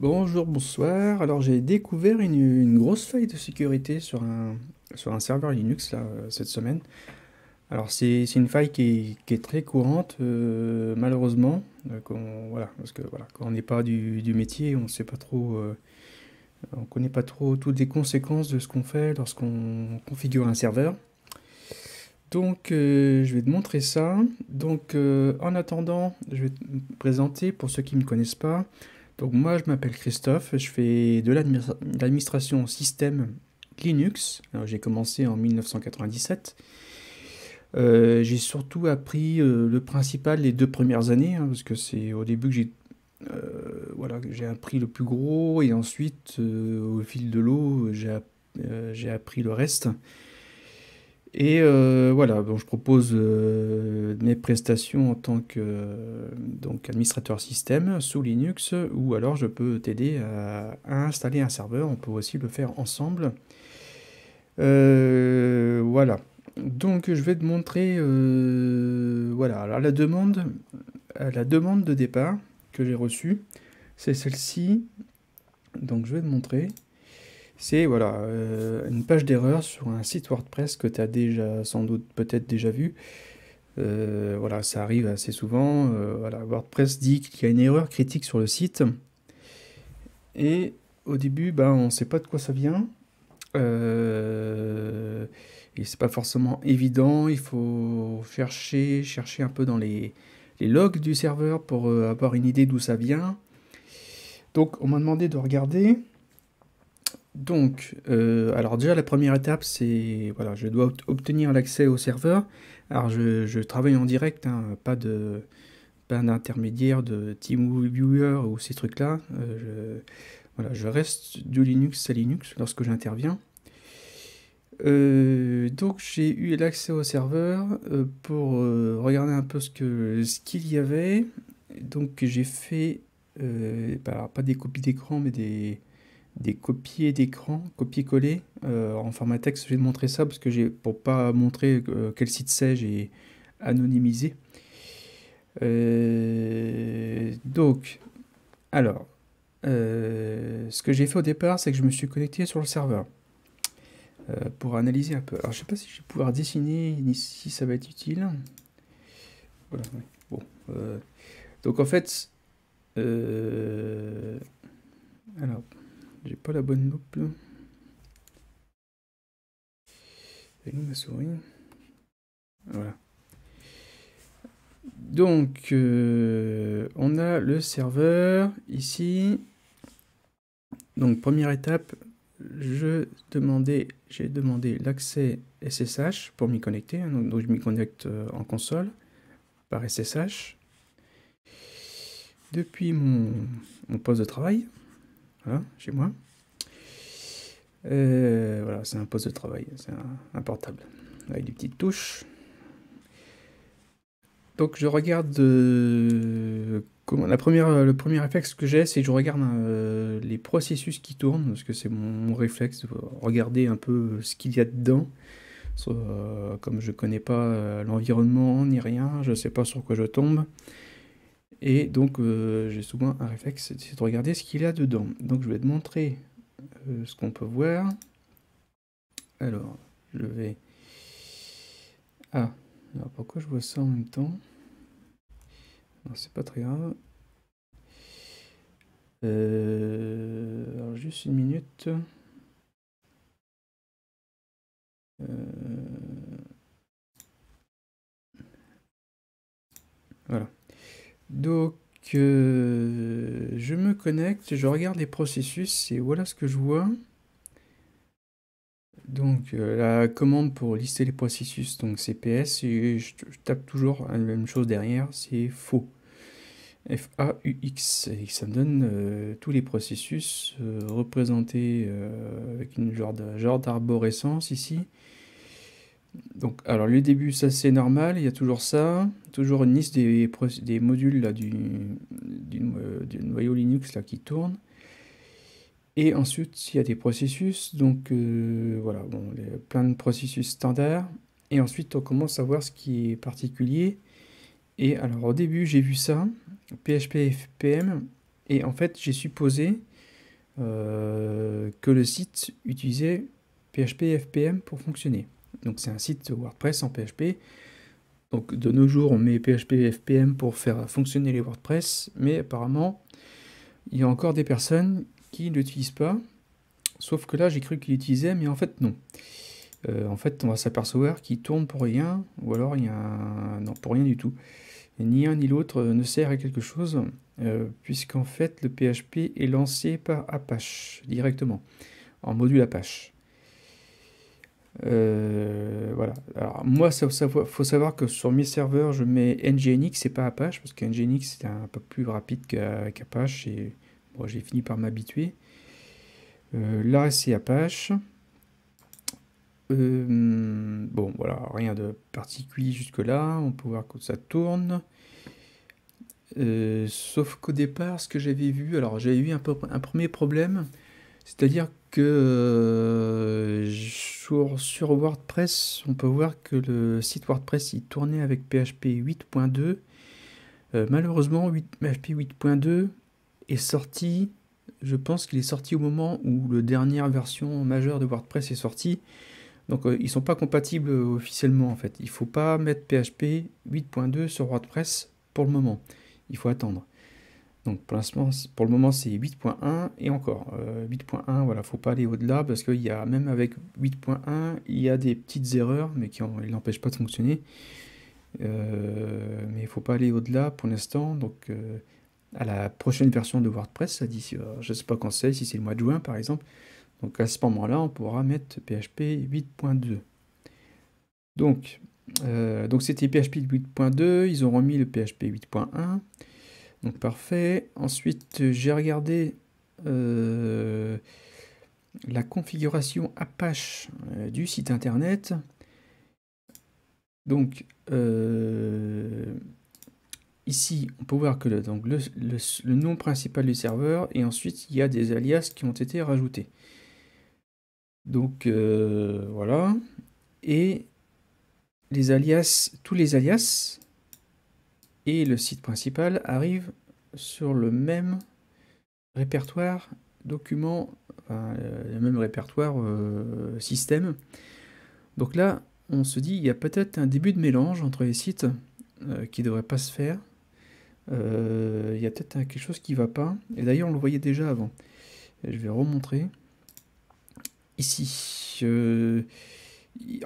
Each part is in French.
Bonjour, bonsoir. Alors j'ai découvert une, grosse faille de sécurité sur un, sur un serveur Linux euh, cette semaine. Alors c'est une faille qui est, très courante euh, malheureusement. Euh, parce que voilà, quand on n'est pas du, métier, on sait pas trop, on connaît pas trop toutes les conséquences de ce qu'on fait lorsqu'on configure un serveur. Donc je vais te montrer ça. Donc en attendant, je vais te présenter pour ceux qui ne me connaissent pas. Donc moi je m'appelle Christophe, je fais de l'administration système Linux. j'ai commencé en 1997. Euh, j'ai surtout appris euh, le principal les deux premières années, hein, parce que c'est au début euh, que j'ai appris le plus gros, et ensuite, au fil de l'eau, j'ai appris le reste. Et euh, voilà, je propose euh, mes prestations en tant que administrateur système sous Linux, ou alors je peux t'aider à, installer un serveur. On peut aussi le faire ensemble. Euh, voilà. Donc je vais te montrer, voilà, demande, la demande de départ que j'ai reçue, c'est celle-ci. Donc je vais te montrer c'est voilà, euh, une page d'erreur sur un site WordPress que tu as déjà, sans doute peut-être déjà vu. Euh, voilà, ça arrive assez souvent. Euh, WordPress dit qu'il y a une erreur critique sur le site. Et au début, ben, on ne sait pas de quoi ça vient. Euh, et c'est pas forcément évident. Il faut chercher, chercher un peu dans les logs du serveur pour avoir une idée d'où ça vient. Donc, on m'a demandé de regarder. Donc, euh, alors déjà la première étape, c'est voilà, je dois obtenir l'accès au serveur. Alors je, travaille en direct, hein, pas de pas d'intermédiaire de TeamViewer ou ces trucs-là. Euh, voilà, je reste de Linux à Linux lorsque j'interviens. Euh, donc j'ai eu l'accès au serveur pour regarder un peu ce que ce qu'il y avait. Donc j'ai fait bah, pas des copies d'écran mais des des copiers d'écran, copier-coller euh, en format texte. Je vais te montrer ça parce que j'ai pour pas montrer euh, quel site c'est, j'ai anonymisé. Euh, donc, alors, ce que j'ai fait au départ, c'est que je me suis connecté sur le serveur pour analyser un peu. Alors, je sais pas si je vais pouvoir dessiner ni si ça va être utile. Voilà, bon. donc en fait, alors. J'ai pas la bonne loupe là. ma souris Voilà. Donc, euh, on a le serveur ici. Donc, première étape, je demandais, j'ai demandé l'accès SSH pour m'y connecter. Hein, donc, je m'y connecte euh, en console par SSH. Depuis mon poste de travail, voilà, chez moi. Euh, voilà, c'est un poste de travail, c'est un, portable avec des petites touches. Donc je regarde euh, le premier réflexe que j'ai, c'est que je regarde euh, les processus qui tournent parce que c'est mon, réflexe réflexe, regarder un peu ce qu'il y a dedans. comme je connais pas l'environnement ni rien, je ne sais pas sur quoi je tombe. Et donc, euh, j'ai souvent un réflexe, c'est de regarder ce qu'il a dedans. Donc, je vais te montrer euh, ce qu'on peut voir. Alors, je vais... Ah, alors pourquoi je vois ça en même temps c'est pas très grave. Euh, alors, juste une minute. Donc, euh, je me connecte, je regarde les processus et voilà ce que je vois. Donc, euh, la commande pour lister les processus, donc CPS, et je, tape toujours la même chose derrière, c'est faux. f a FAUX, et ça me donne euh, tous les processus représentés avec une genre d'arborescence ici. Donc, alors le début, ça c'est normal, il y a toujours ça, toujours une liste des, modules là, euh, du, noyau Linux là, qui tourne. Et ensuite, il y a des processus, donc euh, voilà, bon, plein de processus standards. Et ensuite, on commence à voir ce qui est particulier. Et alors, au début, j'ai vu ça, PHP FPM, et en fait, j'ai supposé euh, que le site utilisait PHP FPM pour fonctionner. Donc c'est un site WordPress en PHP. Donc de nos jours, on met PHP et FPM pour faire fonctionner les WordPress, mais apparemment, il y a encore des personnes qui ne l'utilisent pas. Sauf que là, j'ai cru qu'il l'utilisait, mais en fait, non. Euh, en fait, on va s'apercevoir qu'il tourne pour rien, ou alors il y a un... Non, pour rien du tout. ni un ni l'autre ne sert à quelque chose, euh, puisqu'en fait, le PHP est lancé par Apache directement, en module Apache. Euh, voilà. Alors, moi, il faut savoir que sur mes serveurs, je mets NGINX et pas Apache, parce que NGINX c'est un peu plus rapide qu'Apache, et bon, j'ai fini par m'habituer. Euh, là, c'est Apache. Euh, bon, voilà, rien de particulier jusque-là. On peut voir que ça tourne. sauf qu'au départ, ce que j'avais vu, alors j'avais eu un, peu, un premier problème, c'est-à-dire que que euh, sur, WordPress, on peut voir que le site WordPress il tournait avec PHP 8.2. Euh, malheureusement, PHP 8.2 est sorti je pense qu'il est sorti au moment où la dernière version majeure de WordPress est sortie. Donc euh, ils ne sont pas compatibles officiellement en fait. Il faut pas mettre PHP 8.2 sur WordPress pour le moment. Il faut attendre. Donc pour, le moment c'est 8.1 et encore 8.1 euh, voilà faut pas aller au-delà parce qu'il y a même avec 8.1 il y a des petites erreurs mais qui n'empêchent pas de fonctionner euh, mais il faut pas aller au-delà pour l'instant donc euh, à la prochaine version de WordPress ça dit je sais pas quand c'est si c'est le mois de juin par exemple donc à ce moment-là on pourra mettre PHP 8.2 donc donc c'était PHP 8.2 ils ont remis le PHP 8.1 donc parfait. Ensuite, j'ai regardé euh, la configuration Apache euh, du site internet. Donc euh, ici, on peut voir que le, donc le, nom principal du serveur et ensuite il y a des alias qui ont été rajoutés. Donc voilà. Et les alias, tous les alias et le site principal arrive sur le même répertoire document, euh, le même répertoire euh, système. Donc là, on se dit, il y a peut-être un début de mélange entre les sites euh, qui ne devrait pas se faire. il y a peut-être quelque chose qui ne va pas. Et d'ailleurs, on le voyait déjà avant. Je vais remontrer. Ici,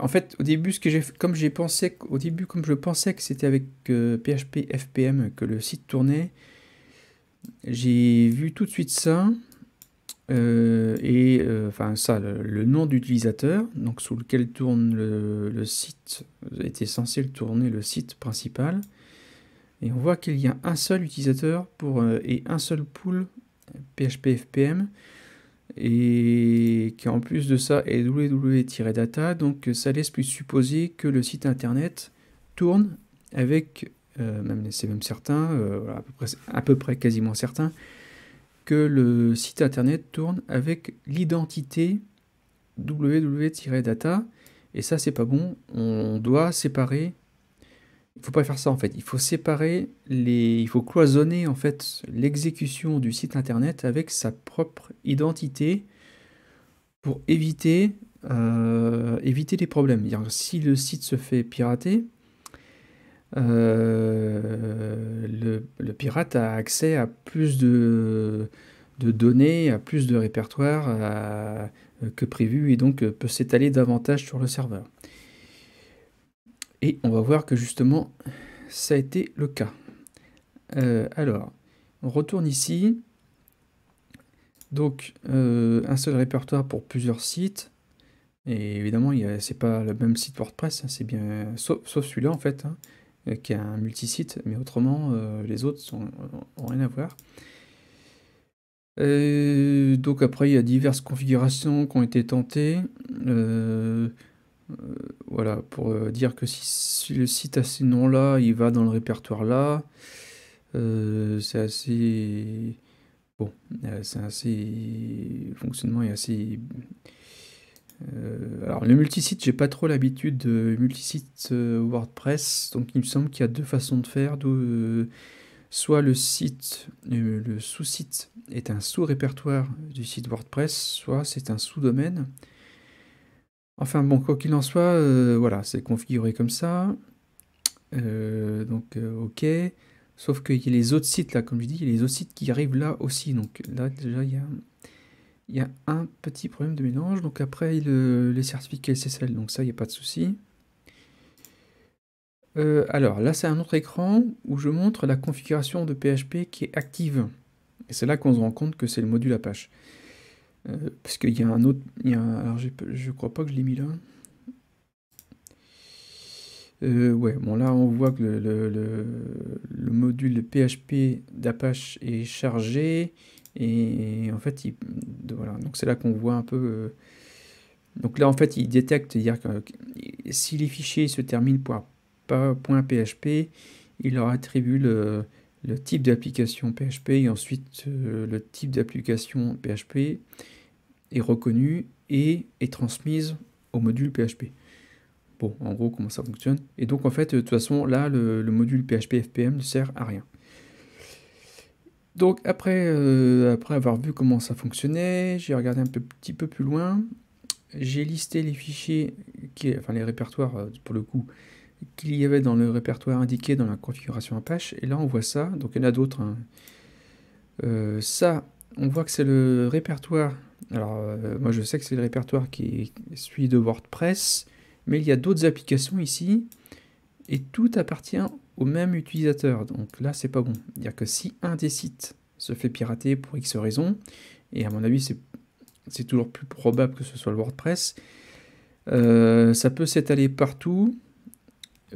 en fait, au début, ce que j'ai, comme j'ai pensé, au début, comme je pensais que c'était avec euh, PHP FPM que le site tournait, j'ai vu tout de suite ça euh, et euh, enfin ça, le, nom d'utilisateur, donc sous lequel tourne le, le, site, était censé tourner le site principal. Et on voit qu'il y a un seul utilisateur pour et un seul pool PHP FPM et qui en plus de ça est www-data, donc ça laisse plus supposer que le site internet tourne avec, euh, même c'est même certain, euh, à, peu près, à, peu près, quasiment certain, que le site internet tourne avec l'identité www-data, et ça c'est pas bon, on doit séparer il ne faut pas faire ça en fait. Il faut séparer les, il faut cloisonner en fait l'exécution du site internet avec sa propre identité pour éviter euh, éviter les problèmes. Si le site se fait pirater, euh, le, pirate a accès à plus de, données, à plus de répertoires euh, que prévu et donc peut s'étaler davantage sur le serveur. Et on va voir que justement, ça a été le cas. Euh, alors, on retourne ici. Donc, euh, un seul répertoire pour plusieurs sites. Et évidemment, c'est pas le même site WordPress, hein, c'est bien, sauf, celui-là en fait, hein, euh, qui est un multisite, mais autrement, les autres n'ont rien à voir. donc après, il y a diverses configurations qui ont été tentées. Euh, voilà, pour euh, dire que si, le site a ces noms-là, il va dans le répertoire-là. Euh, c'est assez... Bon, c'est assez... fonctionnement est assez... alors le multisite, j'ai pas trop l'habitude de multisite WordPress, donc il me semble qu'il y a deux façons de faire. soit le site, le sous-site est un sous-répertoire du site WordPress, soit c'est un sous-domaine. Enfin bon, quoi qu'il en soit, euh, voilà, c'est configuré comme ça. Euh, donc euh, ok. Sauf qu'il y a les autres sites là, comme je dis, il y a les autres sites qui arrivent là aussi. Donc là déjà il y a, un petit problème de mélange. Donc après les certificats SSL, donc ça il n'y a pas de souci. alors là c'est un autre écran où je montre la configuration de PHP qui est active. Et c'est là qu'on se rend compte que c'est le module Apache. Euh, parce qu'il y a un autre. y a alors, je crois pas que je l'ai mis là. Euh, ouais, bon, là, on voit que le, le, module PHP d'Apache est chargé. Et en fait, il, voilà, donc c'est là qu'on voit un peu. Euh, donc là, en fait, il détecte, c'est-à-dire que si les fichiers se terminent par .php, il leur attribue le, le type d'application PHP et ensuite euh, le type d'application PHP est reconnu et est transmise au module PHP. Bon, en gros, comment ça fonctionne. Et donc, en fait, de toute façon, là, le, module PHP FPM ne sert à rien. Donc, après, euh, après avoir vu comment ça fonctionnait, j'ai regardé un petit peu plus loin. J'ai listé les fichiers, qui, enfin les répertoires euh, pour le coup, qu'il y avait dans le répertoire indiqué dans la configuration Apache. Et là, on voit ça. Donc, il y en a d'autres. Hein. Euh, ça, on voit que c'est le répertoire. Alors, euh, moi, je sais que c'est le répertoire qui suit de WordPress. Mais il y a d'autres applications ici. Et tout appartient au même utilisateur. Donc là, c'est pas bon. C'est-à-dire que si un des sites se fait pirater pour X raison, et à mon avis, c'est toujours plus probable que ce soit le WordPress. Euh, ça peut s'étaler partout.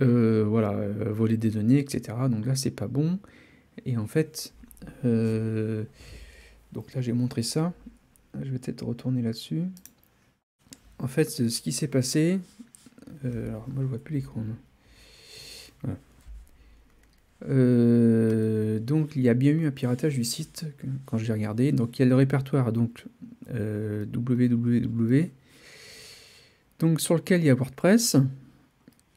Euh, voilà, euh, voler des données, etc. Donc là, c'est pas bon. Et en fait, euh, donc là, j'ai montré ça. Je vais peut-être retourner là-dessus. En fait, ce qui s'est passé, alors moi, je vois plus l'écran. donc il y a bien eu un piratage du site quand j'ai regardé. Donc il y a le répertoire donc www donc sur lequel il y a WordPress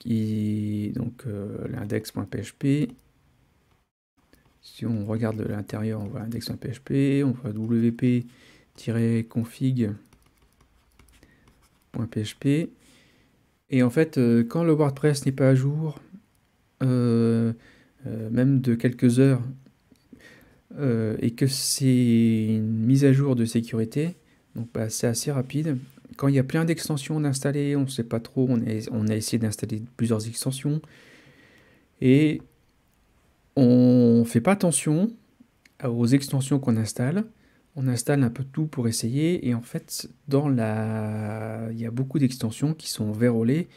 et donc euh, l'index.php. Si on regarde de l'intérieur, on voit index.php, on voit wp-config.php. Et en fait, euh, quand le WordPress n'est pas à jour, euh, même de quelques heures, et que c'est une mise à jour de sécurité, donc bah, c'est assez rapide. Quand il y a plein d'extensions installées, on ne sait pas trop, on, a essayé d'installer plusieurs extensions. Et on ne fait pas attention aux extensions qu'on installe. On installe un peu tout pour essayer. Et en fait, dans la... il y a beaucoup d'extensions qui sont verrouillées,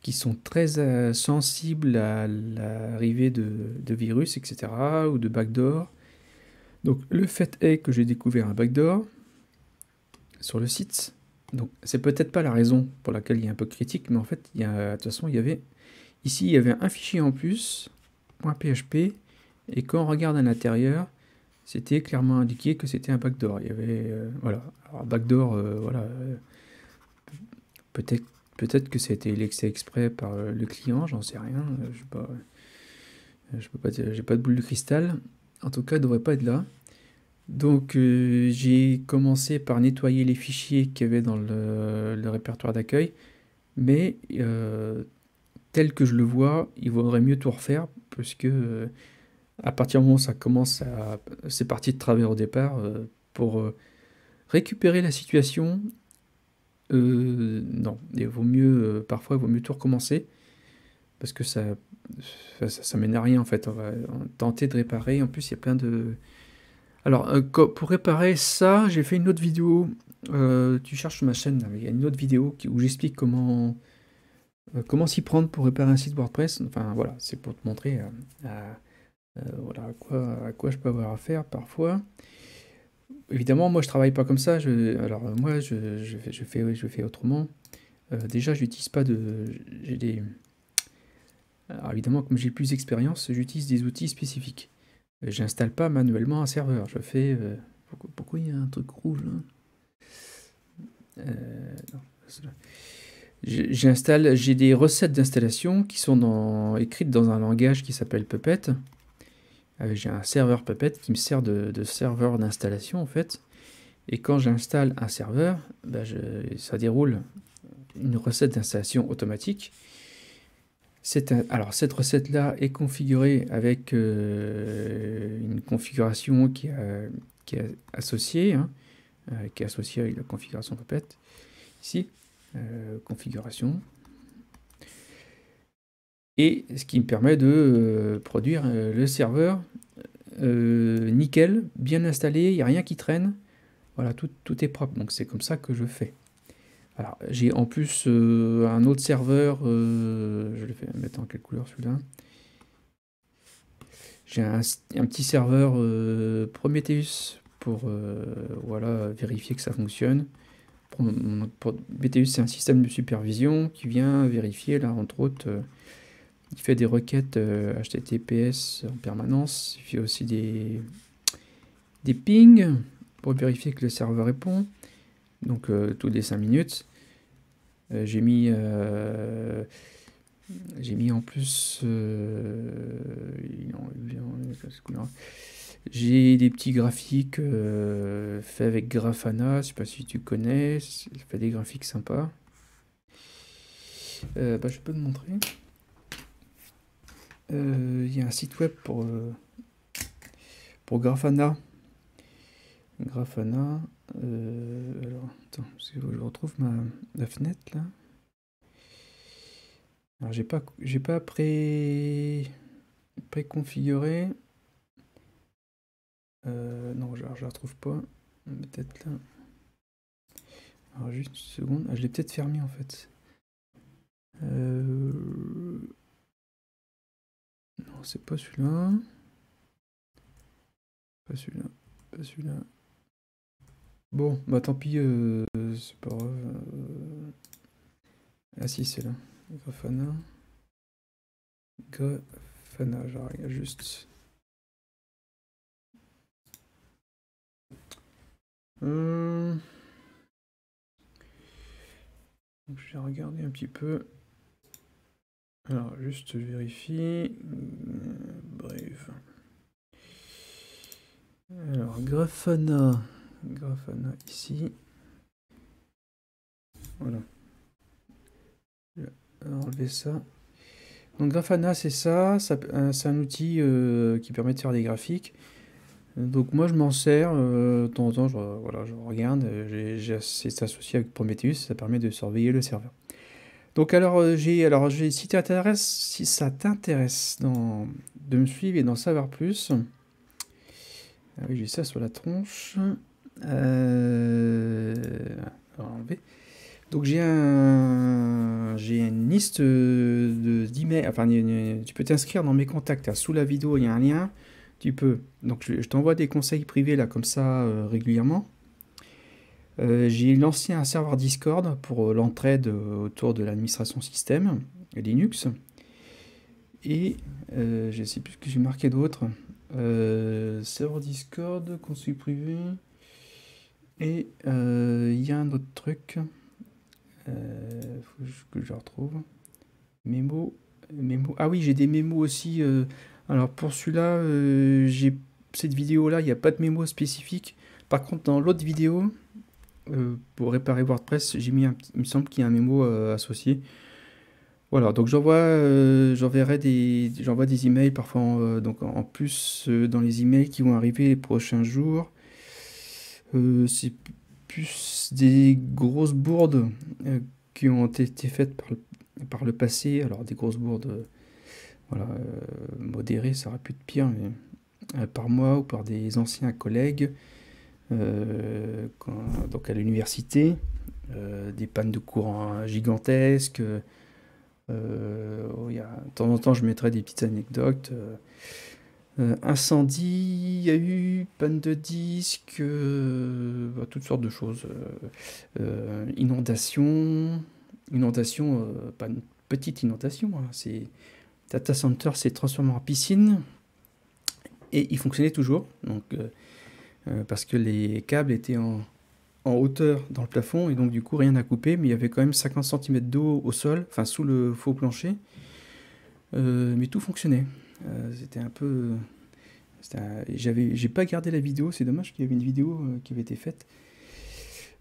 qui sont très euh, sensibles à l'arrivée de, de, virus, etc. ou de backdoor. Donc le fait est que j'ai découvert un backdoor sur le site donc c'est peut-être pas la raison pour laquelle il y a un peu de critique, mais en fait, il y de toute façon, il y avait ici il y avait un fichier en plus .php et quand on regarde à l'intérieur, c'était clairement indiqué que c'était un backdoor. Il y avait euh, voilà, Alors, backdoor, euh, voilà, euh, peut-être peut-être que été l'excès exprès par le client, j'en sais rien, je sais pas, pas, j'ai pas de boule de cristal. En tout cas, il devrait pas être là. Donc euh, j'ai commencé par nettoyer les fichiers qu'il y avait dans le, répertoire d'accueil, mais euh, tel que je le vois, il vaudrait mieux tout refaire parce que euh, à partir du moment où ça commence à c'est parti de travers au départ pour récupérer la situation. non, il vaut mieux parfois il vaut mieux tout recommencer parce que ça ça, ça mène à rien en fait. On va tenter de réparer. En plus, il y a plein de alors, euh, pour réparer ça, j'ai fait une autre vidéo. Euh, tu cherches sur ma chaîne, il y a une autre vidéo où j'explique comment euh, comment s'y prendre pour réparer un site WordPress. Enfin, voilà, c'est pour te montrer voilà, à, quoi, je peux avoir affaire parfois. Évidemment, moi, je travaille pas comme ça. Je, alors, moi, je, je, fais, je, fais, je n'utilise autrement. déjà, j'utilise pas de... J'ai Alors, évidemment, comme j'ai plus d'expérience, j'utilise des outils spécifiques. Euh, j'installe pas manuellement un serveur. Je fais. Euh, pourquoi, il y a un truc rouge euh, J'installe. J'ai des recettes d'installation qui sont écrites dans un langage qui s'appelle Puppet. J'ai un serveur Puppet qui me sert de, serveur d'installation en fait. Et quand j'installe un serveur, bah, ça déroule une recette d'installation automatique alors cette recette-là est configurée avec euh, une configuration qui, est associée, hein, euh, qui est avec la configuration Puppet. Ici, euh, configuration. Et ce qui me permet de produire le serveur nickel, bien installé, il n'y a rien qui traîne. Voilà, tout, tout est propre. Donc c'est comme ça que je fais. Alors, j'ai en plus euh, un autre serveur. Euh, je vais le mettre en quelle couleur celui-là J'ai un, petit serveur euh, Prometheus pour voilà, vérifier que ça fonctionne. Prometheus, c'est un système de supervision qui vient vérifier, là, entre autres, il fait des requêtes HTTPS en permanence. Il fait aussi des, des pings pour vérifier que le serveur répond donc euh, tous les 5 minutes. Euh, j'ai mis euh, j'ai mis en plus j'ai des petits graphiques faits avec Grafana, je sais pas si tu connais, il fait des graphiques sympas. Bah, je peux te montrer. Il y a un site web pour, pour Grafana. Grafana. Euh, alors, attends, je retrouve ma, la fenêtre là. Alors, j'ai pas, j'ai pas pré, préconfiguré. Euh, non, je, je la retrouve pas. Peut-être là. Alors, juste une seconde. Ah, je l'ai peut-être fermé en fait. Euh, non, c'est pas celui-là. Pas celui-là. Pas celui-là. Bon, bah tant pis, euh, c'est pas grave. Euh. Ah si, c'est là. Grafana. Grafana, j'arrive juste. Hum. Donc, je vais regarder un petit peu. Alors, juste je vérifie. Bref. Alors, Grafana. Grafana ici. Voilà. Je vais enlever ça. Donc Grafana, c'est ça. Euh, c'est un outil euh, qui permet de faire des graphiques. Donc moi, je m'en sers. Euh, de temps en temps, je, voilà, je regarde. C'est associé avec Prometheus. Ça permet de surveiller le serveur. Donc alors, j'ai, alors j'ai, si, si ça t'intéresse de me suivre et d'en savoir plus, ah oui, j'ai ça sur la tronche. Euh, donc j'ai un, j'ai une liste de d'emails. Enfin, tu peux t'inscrire dans mes contacts. Hein. Sous la vidéo, il y a un lien. Tu peux. Donc je, t'envoie des conseils privés là comme ça euh, régulièrement. Euh, j'ai lancé un serveur Discord pour l'entraide autour de l'administration système Linux. Et je ne sais plus ce que j'ai marqué d'autre. serveur Discord, conseil privé. Et il euh, y a un autre truc. il euh, faut que je retrouve. Mémo. mémo. Ah oui, j'ai des mémos aussi. Euh, alors pour celui-là, j'ai cette vidéo-là, il n'y a pas de mémo spécifique. Par contre, dans l'autre vidéo, pour réparer WordPress, j'ai mis un il me semble qu'il y a un mémo associé. Voilà, donc j'envoie, j'enverrai des, des emails parfois, en, donc en plus dans les emails qui vont arriver les prochains jours, euh, c'est plus des grosses bourdes euh, qui ont été faites par le, passé. Alors des grosses bourdes euh, voilà, modérées, ça aurait pu être pire, par moi ou par des anciens collègues, donc à l'université, des pannes de courant gigantesques. Oh, il y de temps en temps, je mettrai des petites anecdotes. Euh, incendie, il y a eu panne de disque, euh, bah, toutes sortes de choses. Euh, euh inondation, inondation, pas une petite inondation. Hein, c'est data center s'est transformé en piscine et il fonctionnait toujours. Donc parce que les câbles étaient en, hauteur dans le plafond et donc du coup rien n'a coupé, mais il y avait quand même 50 cm d'eau au sol, enfin sous le faux plancher. Euh, mais tout fonctionnait. Euh, c'était un peu. J'avais, j'ai pas gardé la vidéo, c'est dommage qu'il y avait une vidéo euh, qui avait été faite.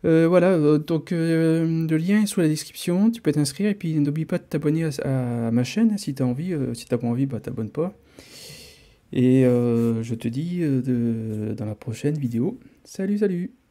voilà, donc le lien est sous la description, tu peux t'inscrire et puis n'oublie pas de t'abonner à, ma chaîne si t'as envie, si si t'as pas envie, bah t'abonnes pas. Et je te dis de, dans la prochaine vidéo. Salut, salut